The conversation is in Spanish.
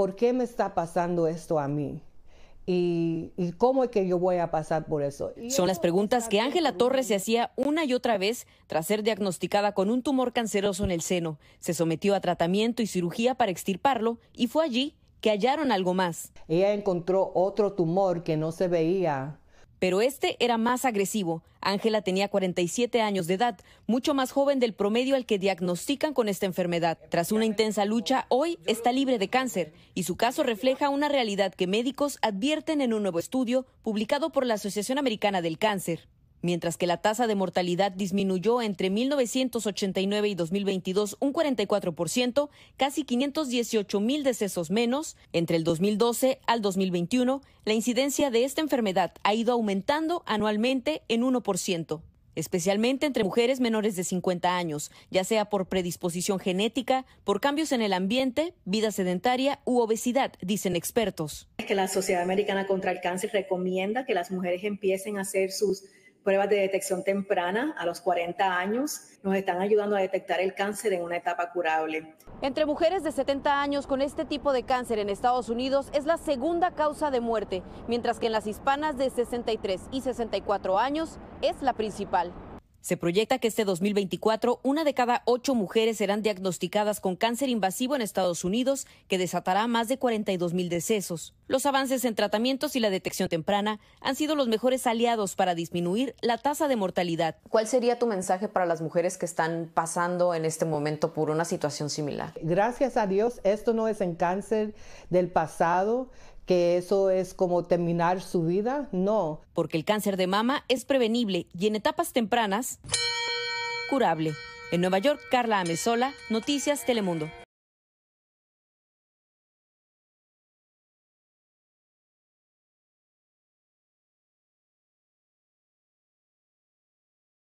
¿por qué me está pasando esto a mí? Y, cómo es que yo voy a pasar por eso. Son las preguntas que Ángela Torres se hacía una y otra vez tras ser diagnosticada con un tumor canceroso en el seno. Se sometió a tratamiento y cirugía para extirparlo y fue allí que hallaron algo más. Ella encontró otro tumor que no se veía pero este era más agresivo. Ángela tenía 47 años de edad, mucho más joven del promedio al que diagnostican con esta enfermedad. Tras una intensa lucha, hoy está libre de cáncer y su caso refleja una realidad que médicos advierten en un nuevo estudio publicado por la Asociación Americana del Cáncer mientras que la tasa de mortalidad disminuyó entre 1989 y 2022 un 44%, casi 518 mil decesos menos. Entre el 2012 al 2021, la incidencia de esta enfermedad ha ido aumentando anualmente en 1% especialmente entre mujeres menores de 50 años, ya sea por predisposición genética, por cambios en el ambiente, vida sedentaria u obesidad, dicen expertos. que la Sociedad Americana contra el Cáncer recomienda que las mujeres empiecen a hacer sus pruebas de detección temprana a los 40 años nos están ayudando a detectar el cáncer en una etapa curable. Entre mujeres de 70 años con este tipo de cáncer en Estados Unidos es la segunda causa de muerte, mientras que en las hispanas de 63 y 64 años es la principal. Se proyecta que este 2024 una de cada ocho mujeres serán diagnosticadas con cáncer invasivo en Estados Unidos, que desatará más de 42 mil decesos. Los avances en tratamientos y la detección temprana han sido los mejores aliados para disminuir la tasa de mortalidad. ¿Cuál sería tu mensaje para las mujeres que están pasando en este momento por una situación similar? Gracias a Dios, esto no es en cáncer del pasado que eso es como terminar su vida, no. Porque el cáncer de mama es prevenible y en etapas tempranas, curable. En Nueva York, Carla Amezola, Noticias Telemundo.